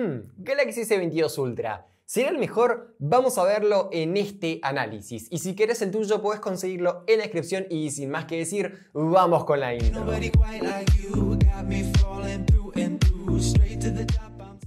Mm. Galaxy S22 Ultra. ¿Será el mejor? Vamos a verlo en este análisis. Y si quieres el tuyo, puedes conseguirlo en la descripción. Y sin más que decir, vamos con la intro.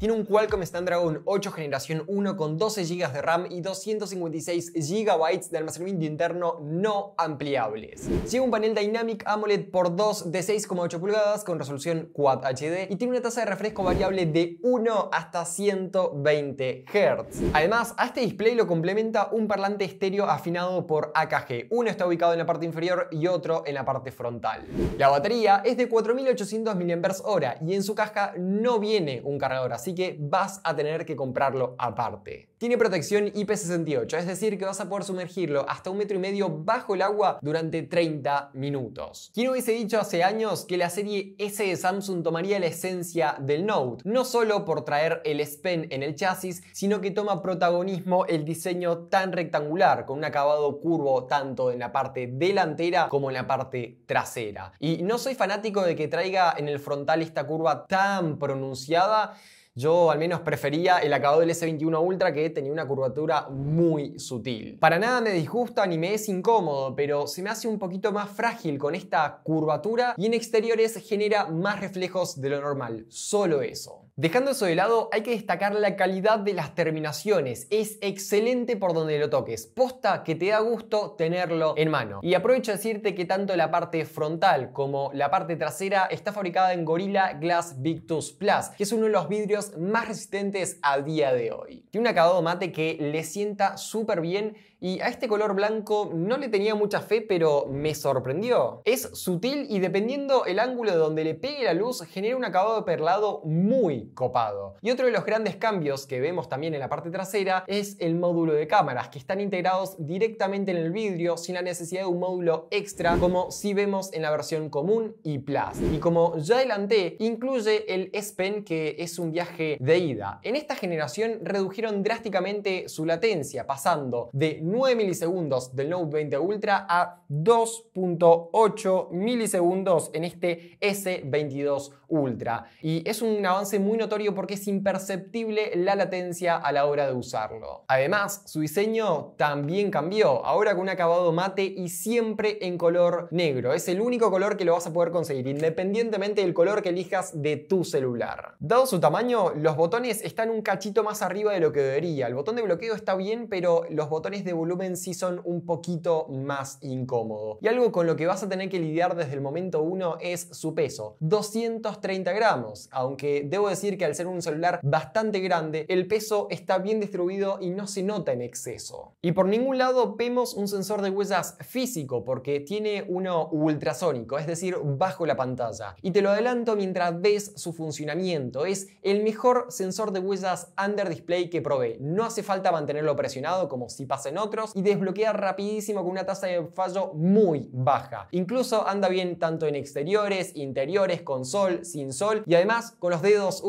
Tiene un Qualcomm Snapdragon 8 generación 1 con 12 GB de RAM y 256 GB de almacenamiento interno no ampliables. Sigue un panel Dynamic AMOLED por 2 de 6,8 pulgadas con resolución Quad HD y tiene una tasa de refresco variable de 1 hasta 120 Hz. Además, a este display lo complementa un parlante estéreo afinado por AKG. Uno está ubicado en la parte inferior y otro en la parte frontal. La batería es de 4800 mAh y en su caja no viene un cargador, así que vas a tener que comprarlo aparte. Tiene protección IP68, es decir, que vas a poder sumergirlo hasta un metro y medio bajo el agua durante 30 minutos. ¿Quién hubiese dicho hace años que la serie S de Samsung tomaría la esencia del Note? No solo por traer el S Pen en el chasis, sino que toma protagonismo el diseño tan rectangular, con un acabado curvo tanto en la parte delantera como en la parte trasera. Y no soy fanático de que traiga en el frontal esta curva tan pronunciada yo al menos prefería el acabado del S21 Ultra que tenía una curvatura muy sutil. Para nada me disgusta ni me es incómodo, pero se me hace un poquito más frágil con esta curvatura y en exteriores genera más reflejos de lo normal, solo eso. Dejando eso de lado, hay que destacar la calidad de las terminaciones. Es excelente por donde lo toques. Posta que te da gusto tenerlo en mano. Y aprovecho a decirte que tanto la parte frontal como la parte trasera está fabricada en Gorilla Glass Victus Plus, que es uno de los vidrios más resistentes a día de hoy. Tiene un acabado mate que le sienta súper bien y a este color blanco no le tenía mucha fe, pero me sorprendió. Es sutil y dependiendo el ángulo de donde le pegue la luz, genera un acabado perlado muy copado. Y otro de los grandes cambios que vemos también en la parte trasera es el módulo de cámaras, que están integrados directamente en el vidrio sin la necesidad de un módulo extra como si vemos en la versión común y Plus. Y como ya adelanté, incluye el S Pen que es un viaje de ida. En esta generación redujeron drásticamente su latencia, pasando de 9 milisegundos del Note 20 Ultra a 2.8 milisegundos en este S22 Ultra. Y es un avance muy notorio porque es imperceptible la latencia a la hora de usarlo. Además, su diseño también cambió, ahora con un acabado mate y siempre en color negro. Es el único color que lo vas a poder conseguir, independientemente del color que elijas de tu celular. Dado su tamaño, los botones están un cachito más arriba de lo que debería. El botón de bloqueo está bien, pero los botones de volumen sí son un poquito más incómodos Y algo con lo que vas a tener que lidiar desde el momento 1 es su peso. 230 gramos, aunque debo decir que al ser un celular bastante grande, el peso está bien distribuido y no se nota en exceso. Y por ningún lado vemos un sensor de huellas físico porque tiene uno ultrasónico, es decir, bajo la pantalla. Y te lo adelanto mientras ves su funcionamiento. Es el mejor sensor de huellas under display que probé. No hace falta mantenerlo presionado como si pasen otros y desbloquea rapidísimo con una tasa de fallo muy baja. Incluso anda bien tanto en exteriores, interiores, con sol, sin sol y además con los dedos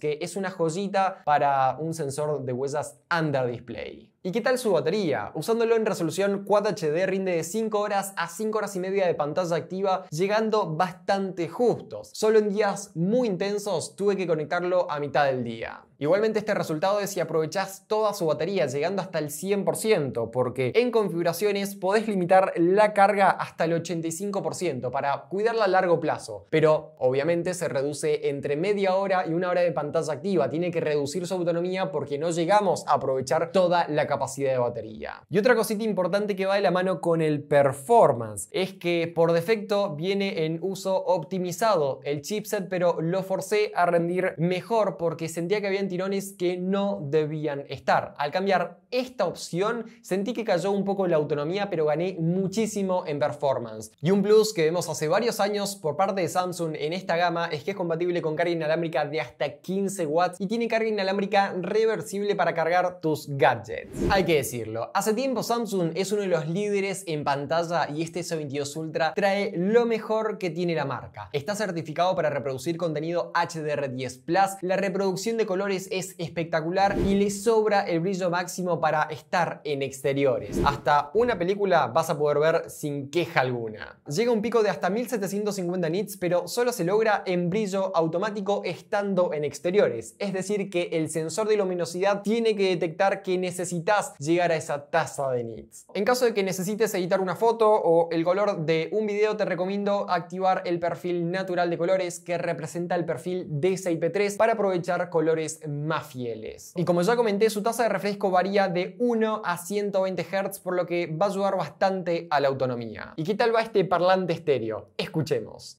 que es una joyita para un sensor de huellas under display. ¿Y qué tal su batería? Usándolo en resolución 4 HD rinde de 5 horas a 5 horas y media de pantalla activa, llegando bastante justos. Solo en días muy intensos tuve que conectarlo a mitad del día. Igualmente este resultado es si aprovechás toda su batería llegando hasta el 100%, porque en configuraciones podés limitar la carga hasta el 85% para cuidarla a largo plazo, pero obviamente se reduce entre media hora y una hora de pantalla activa, tiene que reducir su autonomía porque no llegamos a aprovechar toda la capacidad capacidad de batería. Y otra cosita importante que va de la mano con el performance es que por defecto viene en uso optimizado el chipset, pero lo forcé a rendir mejor porque sentía que habían tirones que no debían estar. Al cambiar esta opción sentí que cayó un poco la autonomía, pero gané muchísimo en performance. Y un plus que vemos hace varios años por parte de Samsung en esta gama es que es compatible con carga inalámbrica de hasta 15 watts y tiene carga inalámbrica reversible para cargar tus gadgets. Hay que decirlo, hace tiempo Samsung es uno de los líderes en pantalla y este S22 Ultra trae lo mejor que tiene la marca. Está certificado para reproducir contenido HDR10 Plus, la reproducción de colores es espectacular y le sobra el brillo máximo para para estar en exteriores. Hasta una película vas a poder ver sin queja alguna. Llega un pico de hasta 1750 nits, pero solo se logra en brillo automático estando en exteriores. Es decir, que el sensor de luminosidad tiene que detectar que necesitas llegar a esa tasa de nits. En caso de que necesites editar una foto o el color de un video, te recomiendo activar el perfil natural de colores que representa el perfil ip 3 para aprovechar colores más fieles. Y como ya comenté, su tasa de refresco varía de 1 a 120 Hz, por lo que va a ayudar bastante a la autonomía. ¿Y qué tal va este parlante estéreo? Escuchemos.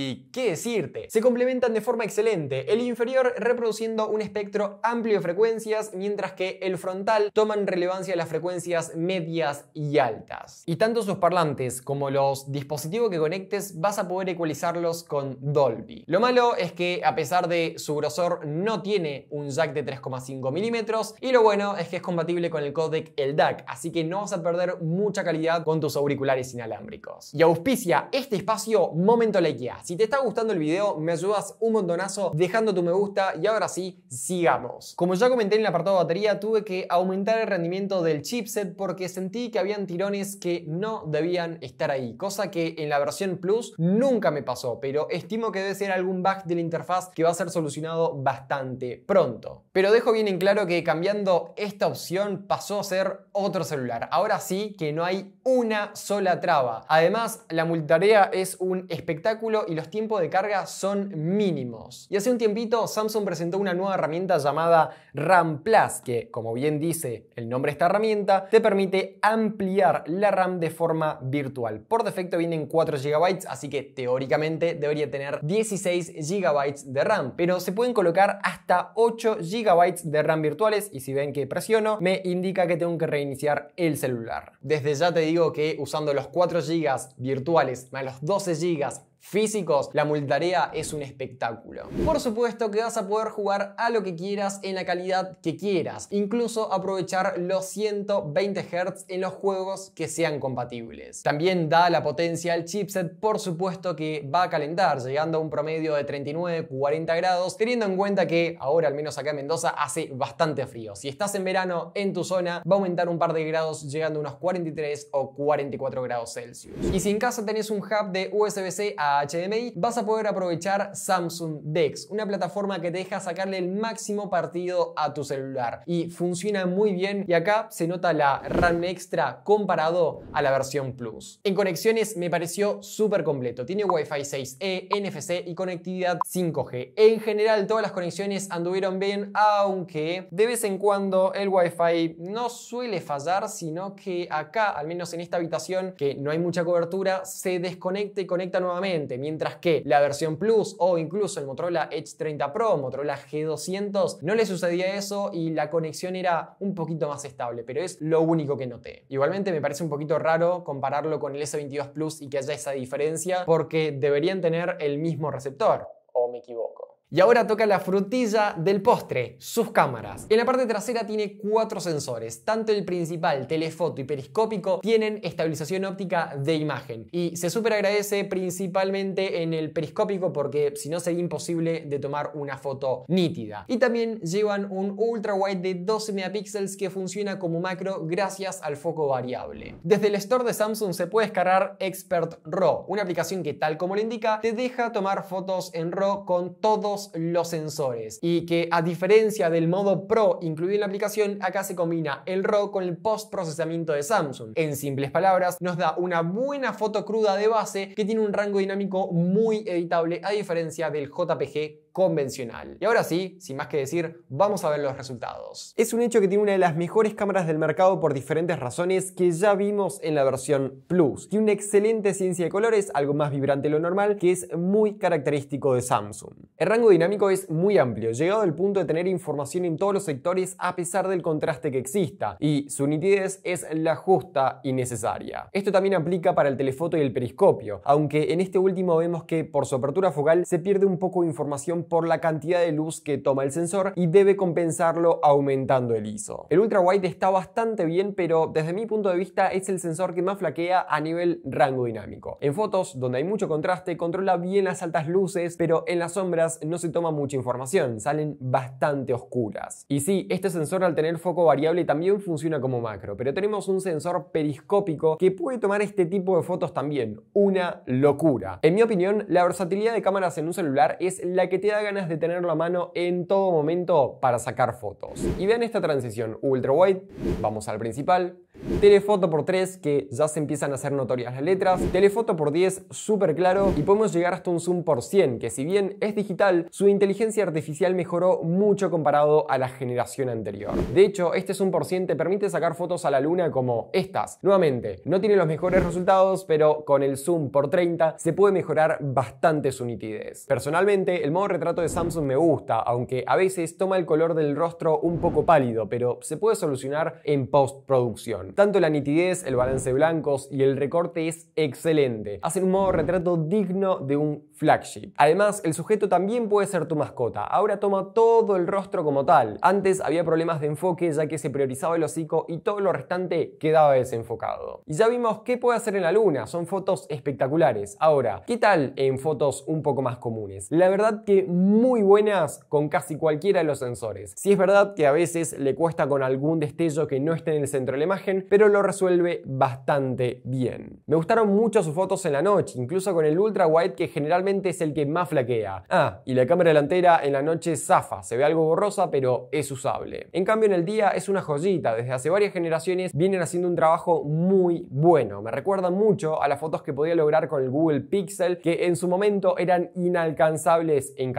Y qué decirte, se complementan de forma excelente, el inferior reproduciendo un espectro amplio de frecuencias, mientras que el frontal toman relevancia las frecuencias medias y altas. Y tanto sus parlantes como los dispositivos que conectes vas a poder ecualizarlos con Dolby. Lo malo es que a pesar de su grosor no tiene un jack de 3,5 milímetros y lo bueno es que es compatible con el codec el así que no vas a perder mucha calidad con tus auriculares inalámbricos. Y auspicia este espacio Momento Ikeas. Si te está gustando el video, me ayudas un montonazo dejando tu me gusta y ahora sí, sigamos. Como ya comenté en el apartado de batería, tuve que aumentar el rendimiento del chipset porque sentí que habían tirones que no debían estar ahí, cosa que en la versión Plus nunca me pasó, pero estimo que debe ser algún bug de la interfaz que va a ser solucionado bastante pronto. Pero dejo bien en claro que cambiando esta opción pasó a ser otro celular. Ahora sí que no hay una sola traba. Además, la multitarea es un espectáculo y los tiempos de carga son mínimos. Y hace un tiempito Samsung presentó una nueva herramienta llamada RAM Plus, que como bien dice el nombre de esta herramienta, te permite ampliar la RAM de forma virtual. Por defecto vienen 4 GB, así que teóricamente debería tener 16 GB de RAM, pero se pueden colocar hasta 8 GB de RAM virtuales y si ven que presiono, me indica que tengo que reiniciar el celular. Desde ya te digo que usando los 4 GB virtuales más los 12 GB físicos, la multarea es un espectáculo. Por supuesto que vas a poder jugar a lo que quieras en la calidad que quieras, incluso aprovechar los 120 Hz en los juegos que sean compatibles. También da la potencia al chipset, por supuesto que va a calentar, llegando a un promedio de 39-40 grados, teniendo en cuenta que ahora, al menos acá en Mendoza, hace bastante frío. Si estás en verano en tu zona, va a aumentar un par de grados, llegando a unos 43 o 44 grados Celsius. Y si en casa tenés un hub de USB-C a HDMI, vas a poder aprovechar Samsung DeX, una plataforma que te deja sacarle el máximo partido a tu celular y funciona muy bien y acá se nota la RAM extra comparado a la versión Plus. En conexiones me pareció súper completo, tiene Wi-Fi 6E, NFC y conectividad 5G. En general todas las conexiones anduvieron bien, aunque de vez en cuando el Wi-Fi no suele fallar, sino que acá, al menos en esta habitación que no hay mucha cobertura, se desconecta y conecta nuevamente mientras que la versión Plus o incluso el Motorola Edge 30 Pro, Motorola G200, no le sucedía eso y la conexión era un poquito más estable, pero es lo único que noté. Igualmente me parece un poquito raro compararlo con el S22 Plus y que haya esa diferencia porque deberían tener el mismo receptor, o me equivoco. Y ahora toca la frutilla del postre, sus cámaras. En la parte trasera tiene cuatro sensores, tanto el principal, telefoto y periscópico tienen estabilización óptica de imagen y se super agradece principalmente en el periscópico porque si no sería imposible de tomar una foto nítida. Y también llevan un ultra wide de 12 megapíxeles que funciona como macro gracias al foco variable. Desde el store de Samsung se puede descargar Expert RAW, una aplicación que tal como le indica te deja tomar fotos en RAW con todos los sensores y que a diferencia del modo Pro incluido en la aplicación, acá se combina el RAW con el post-procesamiento de Samsung. En simples palabras, nos da una buena foto cruda de base que tiene un rango dinámico muy editable a diferencia del JPG convencional. Y ahora sí, sin más que decir, vamos a ver los resultados. Es un hecho que tiene una de las mejores cámaras del mercado por diferentes razones que ya vimos en la versión Plus. Tiene una excelente ciencia de colores, algo más vibrante de lo normal, que es muy característico de Samsung. El rango dinámico es muy amplio, llegado al punto de tener información en todos los sectores a pesar del contraste que exista, y su nitidez es la justa y necesaria. Esto también aplica para el telefoto y el periscopio, aunque en este último vemos que por su apertura focal se pierde un poco de información por la cantidad de luz que toma el sensor y debe compensarlo aumentando el ISO. El ultra ultrawide está bastante bien, pero desde mi punto de vista es el sensor que más flaquea a nivel rango dinámico. En fotos, donde hay mucho contraste, controla bien las altas luces, pero en las sombras no se toma mucha información, salen bastante oscuras. Y sí, este sensor al tener foco variable también funciona como macro, pero tenemos un sensor periscópico que puede tomar este tipo de fotos también. Una locura. En mi opinión, la versatilidad de cámaras en un celular es la que tiene da ganas de tenerlo a mano en todo momento para sacar fotos. Y vean esta transición ultra White, vamos al principal, telefoto por 3 que ya se empiezan a hacer notorias las letras, telefoto por 10 súper claro y podemos llegar hasta un zoom por 100 que si bien es digital, su inteligencia artificial mejoró mucho comparado a la generación anterior. De hecho, este zoom por 100 te permite sacar fotos a la luna como estas. Nuevamente, no tiene los mejores resultados, pero con el zoom por 30 se puede mejorar bastante su nitidez. Personalmente, el modo retrato de Samsung me gusta, aunque a veces toma el color del rostro un poco pálido, pero se puede solucionar en postproducción. Tanto la nitidez, el balance blancos y el recorte es excelente. Hacen un modo retrato digno de un flagship. Además, el sujeto también puede ser tu mascota. Ahora toma todo el rostro como tal. Antes había problemas de enfoque ya que se priorizaba el hocico y todo lo restante quedaba desenfocado. Y ya vimos qué puede hacer en la luna, son fotos espectaculares. Ahora, ¿qué tal en fotos un poco más comunes? La verdad que muy buenas con casi cualquiera de los sensores. Si es verdad que a veces le cuesta con algún destello que no esté en el centro de la imagen, pero lo resuelve bastante bien. Me gustaron mucho sus fotos en la noche, incluso con el ultra white que generalmente es el que más flaquea. Ah, y la cámara delantera en la noche zafa, se ve algo borrosa pero es usable. En cambio en el día es una joyita, desde hace varias generaciones vienen haciendo un trabajo muy bueno. Me recuerda mucho a las fotos que podía lograr con el Google Pixel que en su momento eran inalcanzables en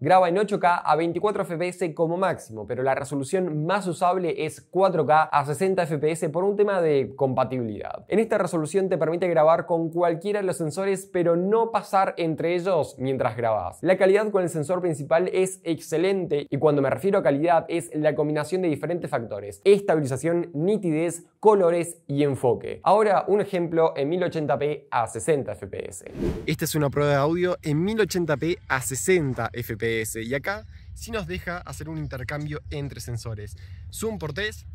Graba en 8K a 24 FPS como máximo, pero la resolución más usable es 4K a 60 FPS por un tema de compatibilidad. En esta resolución te permite grabar con cualquiera de los sensores, pero no pasar entre ellos mientras grabas. La calidad con el sensor principal es excelente y cuando me refiero a calidad es la combinación de diferentes factores: estabilización, nitidez, colores y enfoque. Ahora un ejemplo en 1080p a 60 fps. Esta es una prueba de audio en 1080p a 60 fps y acá sí nos deja hacer un intercambio entre sensores. Zoom por 3,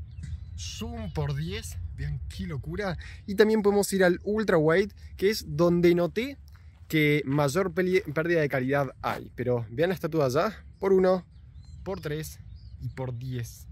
zoom por 10, vean qué locura. Y también podemos ir al ultra wide, que es donde noté que mayor pérdida de calidad hay. Pero vean la estatua allá, por 1, por 3 y por 10.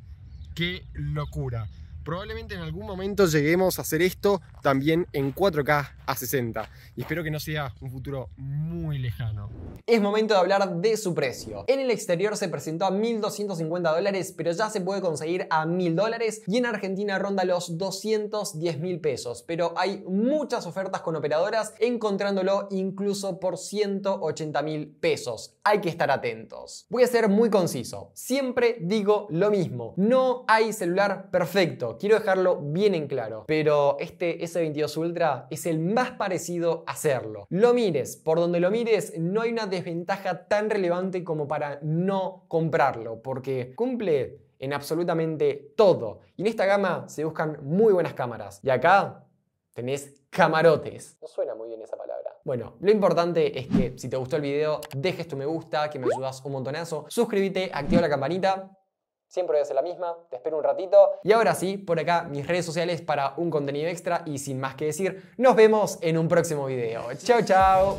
¡Qué locura! Probablemente en algún momento lleguemos a hacer esto también en 4K a 60 y espero que no sea un futuro muy lejano. Es momento de hablar de su precio. En el exterior se presentó a 1.250 dólares, pero ya se puede conseguir a 1.000 dólares y en Argentina ronda los 210 mil pesos. Pero hay muchas ofertas con operadoras encontrándolo incluso por 180 mil pesos. Hay que estar atentos. Voy a ser muy conciso. Siempre digo lo mismo. No hay celular perfecto quiero dejarlo bien en claro, pero este S22 Ultra es el más parecido a hacerlo. Lo mires, por donde lo mires, no hay una desventaja tan relevante como para no comprarlo, porque cumple en absolutamente todo. Y en esta gama se buscan muy buenas cámaras. Y acá tenés camarotes. No suena muy bien esa palabra. Bueno, lo importante es que si te gustó el video, dejes tu me gusta, que me ayudas un montonazo. Suscríbete, activa la campanita Siempre voy a hacer la misma, te espero un ratito. Y ahora sí, por acá mis redes sociales para un contenido extra y sin más que decir, nos vemos en un próximo video. Chao, chao.